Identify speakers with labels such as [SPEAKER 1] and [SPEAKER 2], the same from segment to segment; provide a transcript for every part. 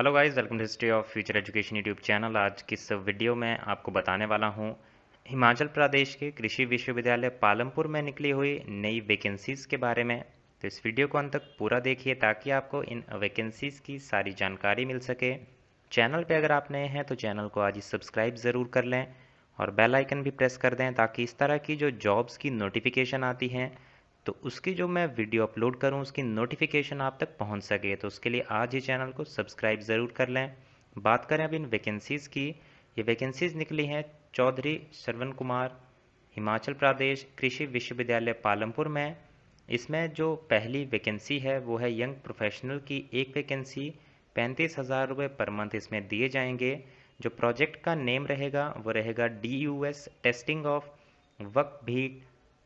[SPEAKER 1] hello guys welcome to history of future education YouTube channel आज की इस video में आपको बताने वाला हूँ हिमाचल प्रदेश के कृषि विश्वविद्यालय पालमपुर में निकली हुई नई वैकेंसीज़ के बारे में तो इस वीडियो को अंत तक पूरा देखिए ताकि आपको इन वैकेंसीज़ की सारी जानकारी मिल सके चैनल पर अगर आप नए हैं तो चैनल को आज सब्सक्राइब ज़रूर कर लें और बेलाइकन भी प्रेस कर दें ताकि इस तरह की जो जॉब्स की नोटिफिकेशन आती हैं तो उसकी जो मैं वीडियो अपलोड करूँ उसकी नोटिफिकेशन आप तक पहुँच सके तो उसके लिए आज ही चैनल को सब्सक्राइब ज़रूर कर लें बात करें अब इन वैकेंसीज़ की ये वैकेंसीज़ निकली हैं चौधरी श्रवण कुमार हिमाचल प्रदेश कृषि विश्वविद्यालय पालमपुर में इसमें जो पहली वैकेंसी है वो है यंग प्रोफेशनल की एक वैकेंसी पैंतीस हज़ार रुपये पर मंथ इसमें दिए जाएंगे जो प्रोजेक्ट का नेम रहेगा वो रहेगा D U S testing of buckwheat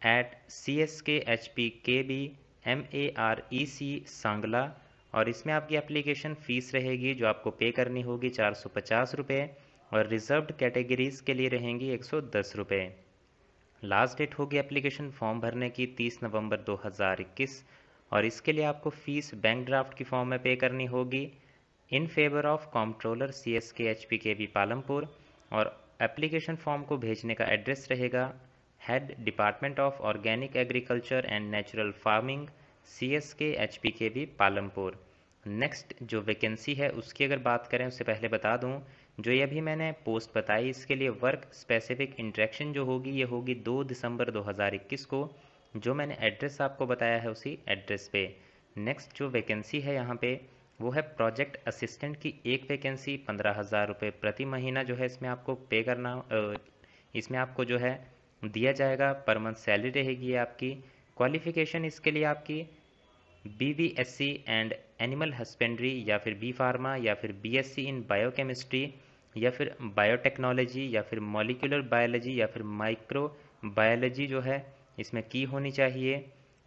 [SPEAKER 1] at C S K H P K B M A R E C Sangla और इसमें आपकी एप्लीकेशन फ़ीस रहेगी जो आपको पे करनी होगी चार सौ पचास रुपये और रिजर्व्ड कैटेगरीज़ के लिए रहेंगी एक सौ दस रुपये लास्ट डेट होगी एप्लीकेशन फॉर्म भरने की तीस नवंबर दो हज़ार इक्कीस और इसके लिए आपको फ़ीस बैंक ड्राफ्ट की फॉर्म में पे करनी होगी in favour of comptroller C S K H P K B Palampur और एप्लीकेशन फॉर्म को भेजने का एड्रेस रहेगा head department of organic agriculture and natural farming C S K H P K V Palampur next जो vacancy है उसकी अगर बात करें उससे पहले बता दूं जो ये अभी मैंने पोस्ट बताई इसके लिए वर्क स्पेसिफिक इंट्रैक्शन जो होगी ये होगी 2 दिसंबर 2021 को जो मैंने एड्रेस आपको बताया है उसी एड्रेस पे नेक्स्ट जो वैकेंसी है यहाँ पे वो है प्रोजेक्ट असिस्टेंट की एक वैकेंसी पंद्रह हज़ार रुपये प्रति महीना जो है इसमें आपको पे करना इसमें आपको जो है दिया जाएगा पर मंथ सैलरी रहेगी आपकी क्वालिफिकेशन इसके लिए आपकी B B S C and animal husbandry या फिर बी फार्मा या फिर B S C in biochemistry या फिर बायोटेक्नोलॉजी या फिर मॉलिकुलर बायोलॉजी या फिर माइक्रो बायोलॉजी जो है इसमें की होनी चाहिए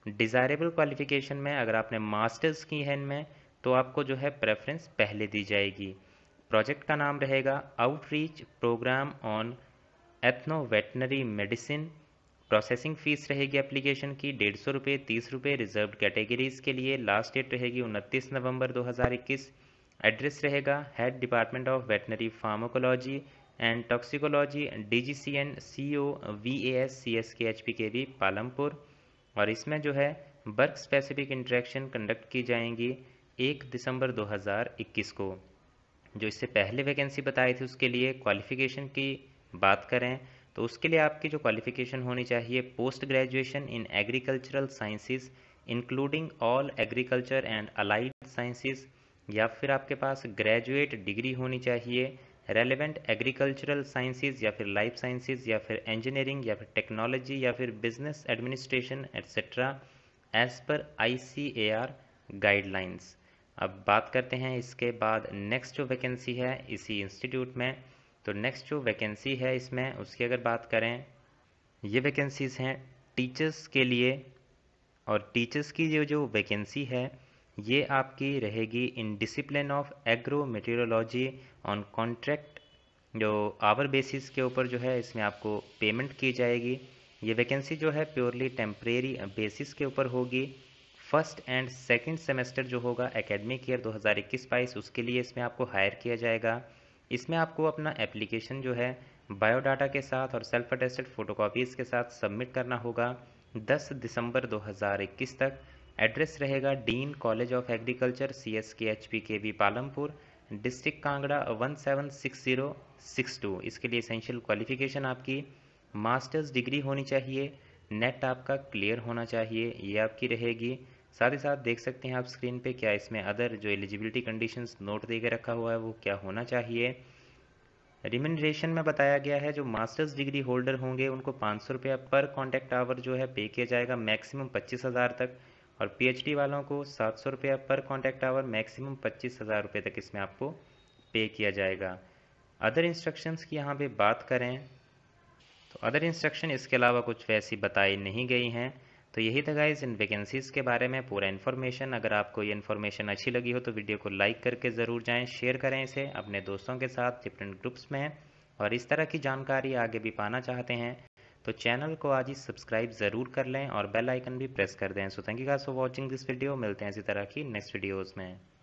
[SPEAKER 1] डिज़ायरेबल क्वालिफिकेशन में अगर आपने मास्टर्स की है इनमें तो आपको जो है प्रेफरेंस पहले दी जाएगी प्रोजेक्ट का नाम रहेगा outreach programme on ethno veterinary medicine processing fees रहेगी एप्लीकेशन की डेढ़ सौ रुपये तीस रुपये रिजर्व कैटेगरीज के लिए लास्ट डेट रहेगी उनतीस नवंबर 2021 एड्रेस रहेगा head department of veterinary pharmacology and toxicology D G C N C O V A S C S K H P K V Palampur और इसमें जो है वर्क स्पेसिफिक इंट्रैक्शन कंडक्ट की जाएंगी एक दिसंबर 2021 को जो इससे पहले वैकेंसी बताई थी उसके लिए क्वालिफिकेशन की बात करें तो उसके लिए आपकी जो क्वालिफिकेशन होनी चाहिए post graduation in agricultural sciences including all agriculture and allied sciences या फिर आपके पास ग्रेजुएट डिग्री होनी चाहिए रेलिवेंट एग्रीकल्चरल साइंसेज या फिर लाइफ साइंसेज या फिर इंजीनियरिंग या फिर टेक्नोलॉजी या फिर business administration etcetera as per आई गाइडलाइंस अब बात करते हैं इसके बाद नेक्स्ट जो वैकेंसी है इसी इंस्टीट्यूट में तो नेक्स्ट जो वैकेंसी है इसमें उसकी अगर बात करें ये वैकेंसीज़ हैं टीचर्स के लिए और टीचर्स की जो जो वैकेंसी है ये आपकी रहेगी in discipline of agro meteorology on contract जो आवर बेसिस के ऊपर जो है इसमें आपको पेमेंट की जाएगी ये वैकेंसी जो है प्योरली टेम्परेरी बेसिस के ऊपर होगी फर्स्ट एंड सेकंड सेमेस्टर जो होगा एकेडमिक ईयर 2021-22 उसके लिए इसमें आपको हायर किया जाएगा इसमें आपको अपना एप्लीकेशन जो है बायोडाटा के साथ और सेल्फ अटेस्टेड फ़ोटोकॉपीज़ के साथ सबमिट करना होगा 10 दिसंबर 2021 तक एड्रेस रहेगा dean college of agriculture C S K H P K V Palampur district Kangra one seven six zero six two इसके लिए इसेंशियल क्वालिफिकेशन आपकी मास्टर्स डिग्री होनी चाहिए नेट आपका क्लियर होना चाहिए ये आपकी रहेगी साथ ही साथ देख सकते हैं आप स्क्रीन पे क्या इसमें अदर जो एलिजिबिलिटी कंडीशंस नोट दे के रखा हुआ है वो क्या होना चाहिए रिमिनरेशन में बताया गया है जो मास्टर्स डिग्री होल्डर होंगे उनको पाँच सौ रुपया पर कॉन्टैक्ट आवर जो है पे किया जाएगा मैक्सिमम पच्चीस हज़ार तक और पीएचडी वालों को सात सौ रुपया पर कॉन्टैक्ट आवर मैक्सिमम पच्चीस हज़ार रुपये तक इसमें आपको पे किया जाएगा अदर इंस्ट्रक्शंस की यहाँ पे बात करें तो अदर इंस्ट्रक्शन इसके अलावा कुछ वैसी बताई नहीं गई हैं तो यही था गाइज इन वैकेंसीज़ के बारे में पूरा इन्फॉर्मेशन अगर आपको ये इन्फॉर्मेशन अच्छी लगी हो तो वीडियो को लाइक करके ज़रूर जाएं शेयर करें इसे अपने दोस्तों के साथ डिफरेंट ग्रुप्स में और इस तरह की जानकारी आगे भी पाना चाहते हैं तो चैनल को आज ही सब्सक्राइब ज़रूर कर लें और बेल आइकन भी प्रेस कर दें so thank you guys for watching this video मिलते हैं इसी तरह की नेक्स्ट वीडियोज़ में